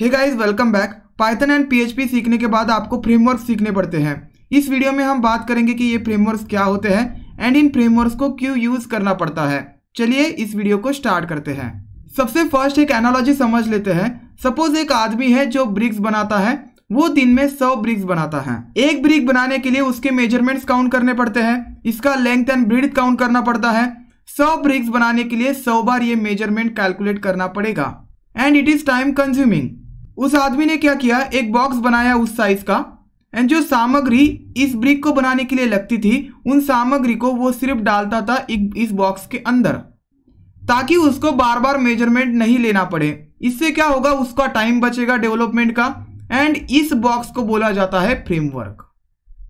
hey guys welcome back Python and PHP सीखने के बाद आपको फ्रेमवर्क सीखने पड़ते हैं इस वीडियो में हम बात करेंगे कि ये फ्रेमवर्क क्या होते हैं एंड इन फ्रेमवर्क को क्यों यूज करना पड़ता है चलिए इस वीडियो को स्टार्ट करते हैं सबसे फर्स्ट एक एनालॉजी समझ लेते हैं सपोज एक आदमी है जो ब्रिक्स बनाता है वो दिन में सौ ब्रिक्स बनाता है एक ब्रिक बनाने के लिए उसके मेजरमेंट्स काउंट करने पड़ते हैं इसका लेंथ एंड ब्रिड काउंट करना पड़ता है सौ ब्रिक्स बनाने के लिए सौ बार ये मेजरमेंट कैलकुलेट करना पड़ेगा and it is time consuming उस आदमी ने क्या किया एक बॉक्स बनाया उस साइज का एंड जो सामग्री इस ब्रिक को बनाने के लिए लगती थी उन सामग्री को वो सिर्फ डालता था इस बॉक्स के अंदर ताकि उसको बार बार मेजरमेंट नहीं लेना पड़े इससे क्या होगा उसका टाइम बचेगा डेवलपमेंट का एंड इस बॉक्स को बोला जाता है फ्रेमवर्क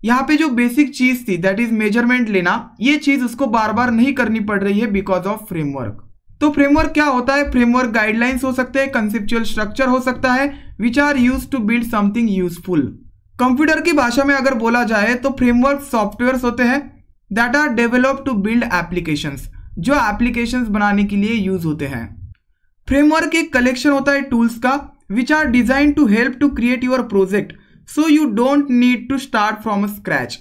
यहाँ पे जो बेसिक चीज थी दैट इज मेजरमेंट लेना ये चीज उसको बार बार नहीं करनी पड़ रही है बिकॉज ऑफ फ्रेमवर्क तो फ्रेमवर्क क्या होता है फ्रेमवर्क गाइडलाइंस हो सकते हैं कंसेप्चुअल स्ट्रक्चर हो सकता है which are use to build something useful computer की भाषा में अगर बोला जाए तो फ्रेमवर्क सॉफ्टवेयर होते हैं that are develop to build application जो एप्लीकेशन बनाने के लिए यूज होते हैं फ्रेमवर्क एक कलेक्शन होता है टूल्स का which are design to help to create your project so you don't need to start from scratch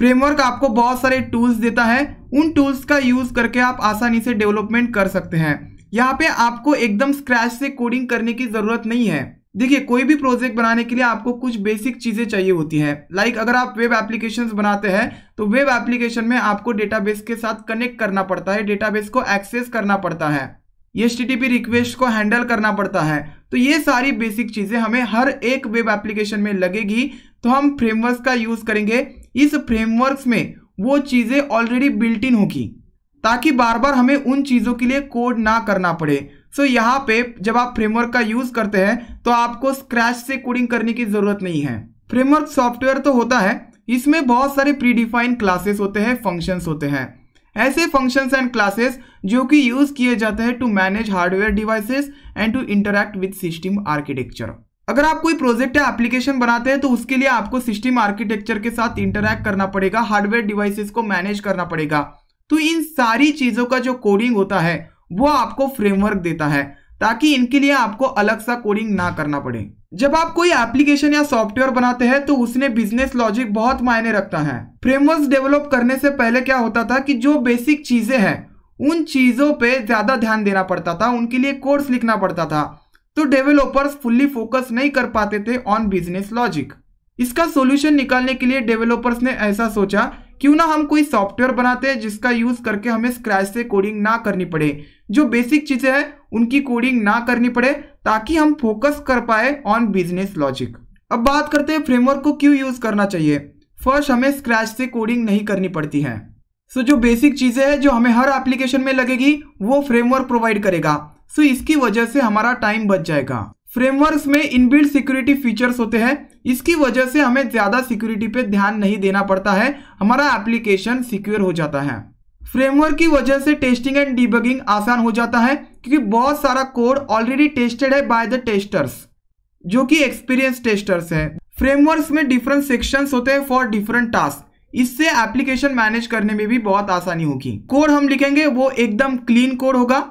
framework आपको बहुत सारे टूल्स देता है उन टूल्स का यूज़ करके आप आसानी से डेवलपमेंट कर सकते हैं यहाँ पे आपको एकदम स्क्रैच से कोडिंग करने की ज़रूरत नहीं है देखिए कोई भी प्रोजेक्ट बनाने के लिए आपको कुछ बेसिक चीज़ें चाहिए होती हैं लाइक अगर आप वेब एप्लीकेशन बनाते हैं तो वेब एप्लीकेशन में आपको डेटाबेस के साथ कनेक्ट करना पड़ता है डेटाबेस को एक्सेस करना पड़ता है एस e रिक्वेस्ट को हैंडल करना पड़ता है तो ये सारी बेसिक चीज़ें हमें हर एक वेब एप्लीकेशन में लगेगी तो हम फ्रेमवर्क का यूज़ करेंगे इस फ्रेमवर्क में वो चीज़ें ऑलरेडी बिल्ट इन होगी ताकि बार बार हमें उन चीज़ों के लिए कोड ना करना पड़े सो so, यहाँ पे जब आप फ्रेमवर्क का यूज़ करते हैं तो आपको स्क्रैच से कोडिंग करने की ज़रूरत नहीं है फ्रेमवर्क सॉफ्टवेयर तो होता है इसमें बहुत सारे प्रीडिफाइन क्लासेस होते हैं फंक्शंस होते हैं ऐसे फंक्शंस एंड क्लासेस जो कि यूज़ किए जाते हैं to manage hardware devices and to interact with system architecture अगर आप कोई प्रोजेक्ट या एप्लीकेशन बनाते हैं तो उसके लिए आपको सिस्टम आर्किटेक्चर के साथ इंटरैक्ट करना पड़ेगा हार्डवेयर डिवाइसेस को मैनेज करना पड़ेगा तो इन सारी चीज़ों का जो कोडिंग होता है वो आपको फ्रेमवर्क देता है ताकि इनके लिए आपको अलग सा कोडिंग ना करना पड़े जब आप कोई एप्लीकेशन या सॉफ्टवेयर बनाते हैं तो उसने बिजनेस लॉजिक बहुत मायने रखता है फ्रेमवर्क डेवलप करने से पहले क्या होता था कि जो बेसिक चीजें हैं उन चीजों पे ज्यादा ध्यान देना पड़ता था उनके लिए कोर्स लिखना पड़ता था तो डेवलपर्स फुल्ली फोकस नहीं कर पाते थे ऑन बिजनेस लॉजिक इसका सोल्यूशन निकालने के लिए डेवलपर्स ने ऐसा सोचा क्यों ना हम कोई सॉफ्टवेयर बनाते हैं जिसका यूज़ करके हमें स्क्रैच से कोडिंग ना करनी पड़े जो बेसिक चीज़ें हैं उनकी कोडिंग ना करनी पड़े ताकि हम फोकस कर पाए ऑन बिजनेस लॉजिक अब बात करते हैं फ्रेमवर्क को क्यों यूज़ करना चाहिए फर्स्ट हमें स्क्रैच से कोडिंग नहीं करनी पड़ती है सो so, जो बेसिक चीज़ें हैं जो हमें हर एप्लीकेशन में लगेगी वो फ्रेमवर्क प्रोवाइड करेगा सो इसकी वजह से हमारा टाइम बच जाएगा फ्रेमवर्क में इनबिल्ड सिक्योरिटी फीचर्स होते हैं इसकी वजह से हमें ज़्यादा सिक्योरिटी पे ध्यान नहीं देना पड़ता है हमारा एप्लीकेशन सिक्योर हो जाता है फ्रेमवर्क की वजह से टेस्टिंग एंड डीबगिंग आसान हो जाता है क्योंकि बहुत सारा कोड ऑलरेडी टेस्टेड है बाय द टेस्टर्स जो कि एक्सपीरियंस टेस्टर्स है फ्रेमवर्क में डिफरेंट सेक्शन होते हैं फॉर डिफरेंट टास्क इससे एप्लीकेशन मैनेज करने में भी बहुत आसानी होगी कोड हम लिखेंगे वो एकदम क्लीन कोड होगा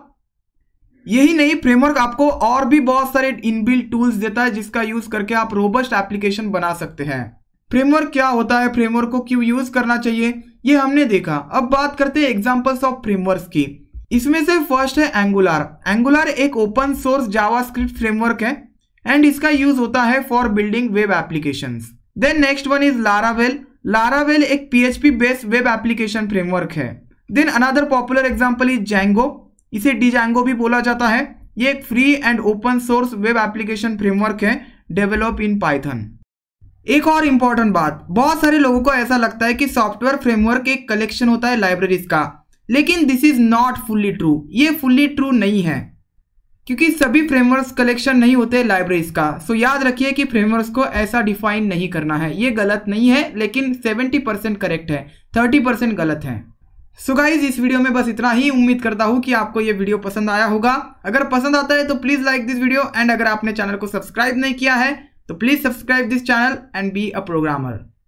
यही नहीं फ्रेमवर्क आपको और भी बहुत सारे इनबिल्ट टूल्स देता है जिसका यूज करके आप रोबस्ट एप्लीकेशन बना सकते हैं फ्रेमवर्क क्या होता है फ्रेमवर्क को क्यों यूज करना चाहिए ये हमने देखा अब बात करते हैं एग्जाम्पल्स ऑफ फ्रेमवर्क की इसमें से फर्स्ट है एंगुलर एंगुलर एक ओपन सोर्स जावास्क्रिप्ट फ्रेमवर्क है एंड इसका यूज होता है for building web application then next one is Laravel Laravel एक PHP based web application framework है then another popular example is Django इसे डिजांगो भी बोला जाता है ये एक free and open source web application framework है डेवलप इन पाइथन एक और इम्पॉर्टेंट बात बहुत सारे लोगों को ऐसा लगता है कि सॉफ्टवेयर फ्रेमवर्क एक कलेक्शन होता है लाइब्रेरीज का लेकिन this is not fully true ये फुल्ली ट्रू नहीं है क्योंकि सभी फ्रेमवर्क कलेक्शन नहीं होते लाइब्रेरीज का सो याद रखिए कि फ्रेमवर्क को ऐसा डिफाइन नहीं करना है ये गलत नहीं है लेकिन 70% करेक्ट है 30% गलत है सो गाइज इस वीडियो में बस इतना ही उम्मीद करता हूँ कि आपको ये वीडियो पसंद आया होगा अगर पसंद आता है तो please like this video and अगर आपने चैनल को सब्सक्राइब नहीं किया है तो please subscribe this channel and be a programmer